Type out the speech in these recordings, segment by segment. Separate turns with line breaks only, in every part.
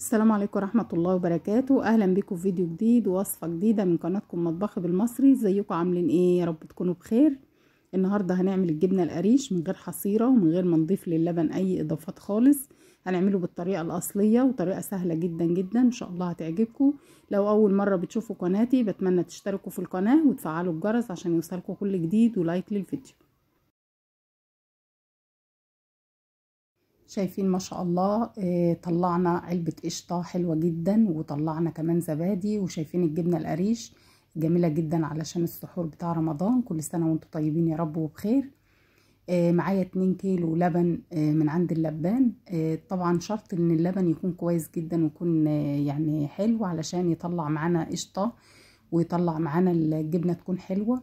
السلام عليكم ورحمة الله وبركاته أهلا بكم في فيديو جديد ووصفة جديدة من قناتكم مطبخي بالمصري ازيكم عاملين ايه يا رب تكونوا بخير النهاردة هنعمل الجبنة القريش من غير حصيرة ومن غير ما نضيف للبن أي إضافات خالص هنعمله بالطريقة الأصلية وطريقة سهلة جدا جدا إن شاء الله هتعجبكم لو أول مرة بتشوفوا قناتي بتمنى تشتركوا في القناة وتفعلوا الجرس عشان يوصلكوا كل جديد ولايك للفيديو شايفين ما شاء الله آه، طلعنا علبة قشطة حلوة جدا وطلعنا كمان زبادي وشايفين الجبنة القريش جميلة جدا علشان السحور بتاع رمضان كل سنة وانتم طيبين يا رب وبخير آه، معايا اتنين كيلو لبن آه، من عند اللبان طبعا شرط ان اللبن يكون كويس جدا ويكون يعني حلو علشان يطلع معانا قشطة ويطلع معانا الجبنة تكون حلوة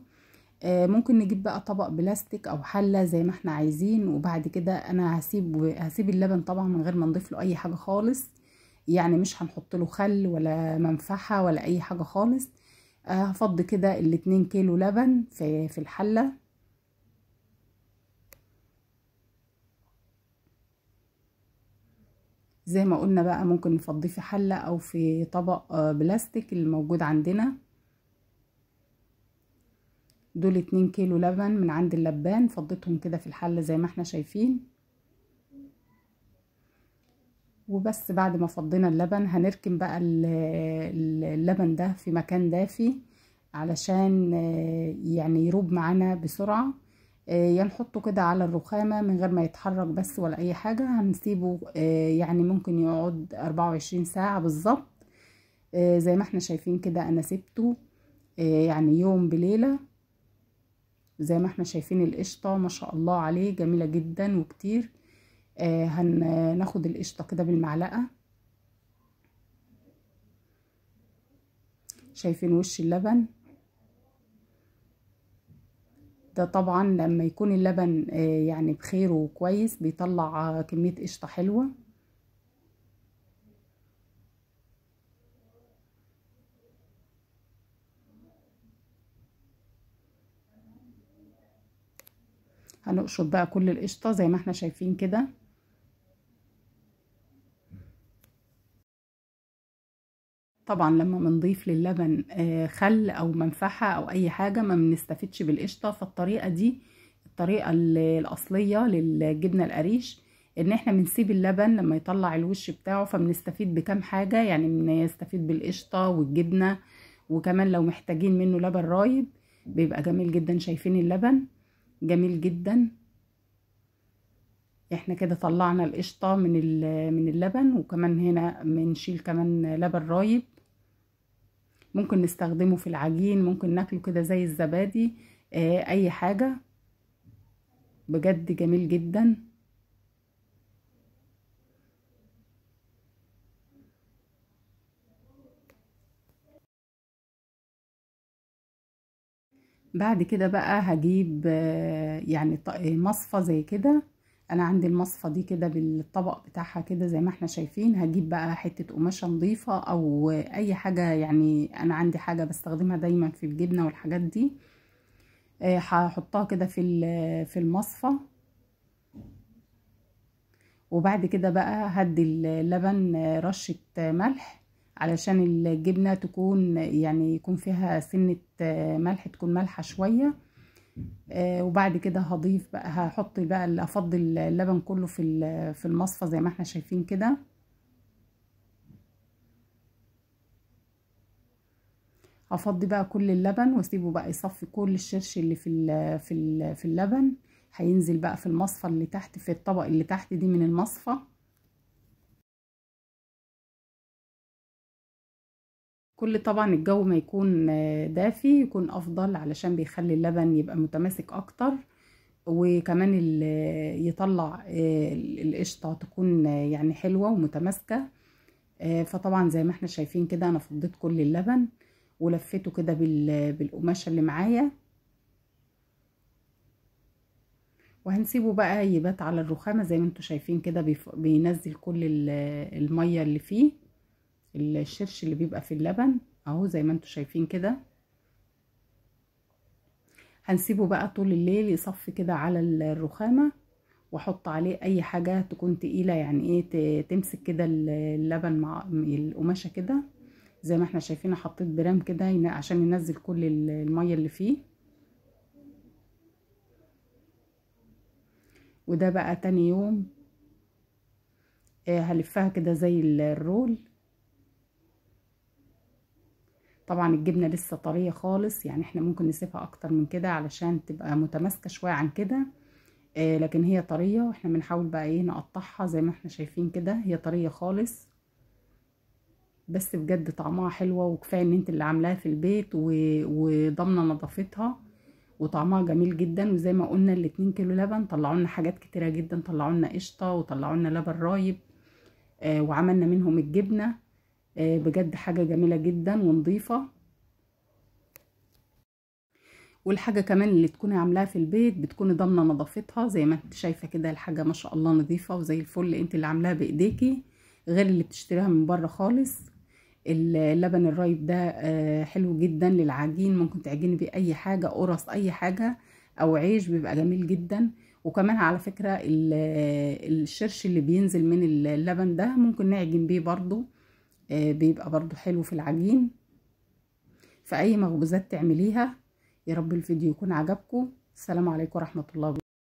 آه، ممكن نجيب بقى طبق بلاستيك او حله زي ما احنا عايزين وبعد كده انا هسيب هسيب اللبن طبعا من غير ما نضيف له اي حاجه خالص يعني مش هنحط له خل ولا منفحه ولا اي حاجه خالص آه، هفض كده الاتنين كيلو لبن في في الحله زي ما قلنا بقى ممكن نفضيه في حله او في طبق آه، بلاستيك الموجود عندنا دول اتنين كيلو لبن من عند اللبان فضيتهم كده في الحل زي ما احنا شايفين وبس بعد ما فضينا اللبن هنركن بقى اللبن ده في مكان دافي علشان آه، يعني يروب معانا بسرعة آه، يا نحطه كده على الرخامة من غير ما يتحرك بس ولا أي حاجة هنسيبه آه، يعني ممكن يقعد 24 ساعة بالظبط زي ما احنا شايفين كده أنا سبته يعني يوم بليلة زي ما احنا شايفين القشطة ما شاء الله عليه جميلة جدا وكتير آه هناخد القشطة كده بالمعلقة شايفين وش اللبن ده طبعا لما يكون اللبن آه، يعني بخير وكويس بيطلع كمية قشطة حلوة هنقشط بقى كل القشطة زي ما احنا شايفين كده طبعا لما بنضيف للبن آه، خل او منفحه او اي حاجه ما بنستفدش بالقشطه فالطريقه دي الطريقه الاصليه للجبنه القريش ان احنا بنسيب اللبن لما يطلع الوش بتاعه فبنستفيد بكم حاجه يعني بنستفيد بالقشطه والجبنه وكمان لو محتاجين منه لبن رايب بيبقى جميل جدا شايفين اللبن جميل جدا احنا كده طلعنا القشطة من من اللبن وكمان هنا بنشيل كمان لبن رايب ممكن نستخدمه في العجين ممكن ناكله كده زي الزبادي اه اي حاجة بجد جميل جدا بعد كده بقى هجيب يعني مصفى زي كده انا عندي المصفى دي كده بالطبق بتاعها كده زي ما احنا شايفين هجيب بقى حتة قماشة نظيفة او اي حاجة يعني انا عندي حاجة بستخدمها دايما في الجبنة والحاجات دي آه، هحطها كده في في المصفى وبعد كده بقى هدي اللبن آه، رشة ملح علشان الجبنة تكون يعني يكون فيها سنة آه، ملح تكون مالحة شوية آه، وبعد كده هضيف بقى هحط بقى افضي اللبن كله في في المصفى زي ما احنا شايفين كده هفضي بقى كل اللبن واسيبه بقى يصفي كل الشرش اللي في في في اللبن هينزل بقى في المصفى اللي تحت في الطبق اللي تحت دي من المصفى كل طبعا الجو ما يكون آه، دافي يكون افضل علشان بيخلي اللبن يبقى متماسك اكتر وكمان آه، يطلع آه، القشطه تكون يعني حلوه ومتماسكه فطبعا زي ما احنا شايفين كده انا فضيت كل اللبن ولفيته كده بالقماشه اللي معايا وهنسيبه بقى يبات على الرخامه زي ما انتوا شايفين كده بينزل كل الميه اللي فيه الشرش اللي بيبقى في اللبن اهو زي ما انتم شايفين كده هنسيبه بقى طول الليل يصفي كده على الرخامة واحط عليه اي حاجة تكون تقيلة يعني ايه تمسك كده اللبن مع القماشة كده زي ما احنا شايفين حطيت برام كده عشان ينزل كل المية اللي فيه وده بقى تاني يوم آه، هلفها كده زي الرول طبعا الجبنة لسه طرية خالص يعني احنا ممكن نسيبها اكتر من كده علشان تبقى متماسكة شوية عن كده آه لكن هي طرية واحنا بنحاول بقى ايه نقطعها زي ما احنا شايفين كده هي طرية خالص بس بجد طعمها حلوة وكفاية ان انت اللي عاملاها في البيت وضامنة نظافتها وطعمها جميل جدا وزي ما قلنا الاتنين كيلو لبن طلعوا لنا حاجات كتيرة جدا طلعوا لنا قشطة وطلعوا لنا لبن رايب آه وعملنا منهم الجبنة آه، بجد حاجة جميلة جدا ونظيفة والحاجة كمان اللي تكوني عاملاها في البيت بتكوني ضامنة نظافتها زي ما انت شايفة كده الحاجة ما شاء الله نظيفة وزي الفل انت اللي عاملاها بايديكي غير اللي بتشتريها من بره خالص اللبن الرايب ده آه، حلو جدا للعجين ممكن تعجني بيه اي حاجة قرص اي حاجة او عيش بيبقى جميل جدا وكمان على فكرة الشرش اللي بينزل من اللبن ده ممكن نعجن بيه برضو آه، بيبقى برضو حلو في العجين في اي مخبوزات تعمليها يا رب الفيديو يكون عجبكم السلام عليكم ورحمه الله وبركاته